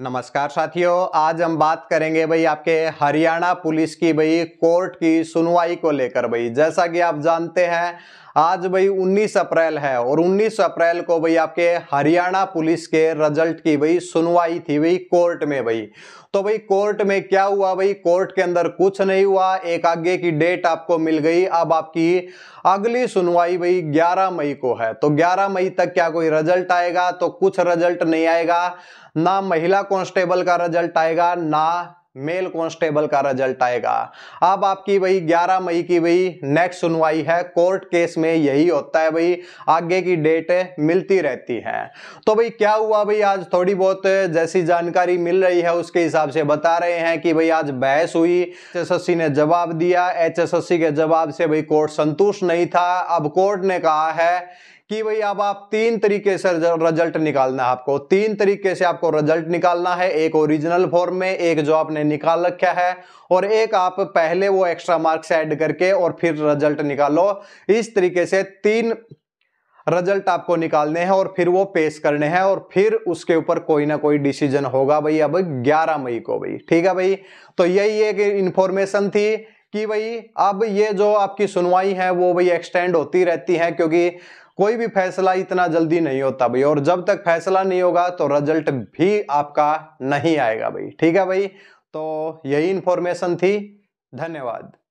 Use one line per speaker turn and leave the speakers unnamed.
नमस्कार साथियों आज हम बात करेंगे भाई आपके हरियाणा पुलिस की भाई कोर्ट की सुनवाई को लेकर भाई जैसा कि आप जानते हैं आज भाई 19 अप्रैल है और 19 अप्रैल को भाई आपके हरियाणा पुलिस के रिजल्ट की भाई सुनवाई थी भाई कोर्ट में भाई तो भाई कोर्ट में क्या हुआ भाई कोर्ट के अंदर कुछ नहीं हुआ एक आगे की डेट आपको मिल गई अब आपकी अगली सुनवाई भाई 11 मई को है तो 11 मई तक क्या कोई रिजल्ट आएगा तो कुछ रिजल्ट नहीं आएगा ना महिला कांस्टेबल का रिजल्ट आएगा ना मेल कांस्टेबल का रिजल्ट आएगा अब आपकी भाई 11 मई की वही नेक्स्ट सुनवाई है कोर्ट केस में यही होता है भाई आगे की डेट मिलती रहती है तो भाई क्या हुआ भाई आज थोड़ी बहुत जैसी जानकारी मिल रही है उसके हिसाब से बता रहे हैं कि भाई आज बहस हुई एच ने जवाब दिया एच के जवाब से भाई कोर्ट संतुष्ट नहीं था अब कोर्ट ने कहा है कि भाई अब आप तीन तरीके से रिजल्ट निकालना है आपको तीन तरीके से आपको रिजल्ट निकालना है एक ओरिजिनल फॉर्म में एक जो आपने निकाल रखा है और एक आप पहले वो एक्स्ट्रा मार्क्स ऐड करके और फिर रिजल्ट निकालो इस तरीके से तीन रिजल्ट आपको निकालने हैं और फिर वो पेश करने हैं और फिर उसके ऊपर कोई ना कोई डिसीजन होगा भाई अब 11 मई को भाई ठीक है भाई तो यही एक इंफॉर्मेशन थी कि भाई अब ये जो आपकी सुनवाई है वो भाई एक्सटेंड होती रहती है क्योंकि कोई भी फैसला इतना जल्दी नहीं होता भाई और जब तक फैसला नहीं होगा तो रिजल्ट भी आपका नहीं आएगा भाई ठीक है भाई तो यही इन्फॉर्मेशन थी धन्यवाद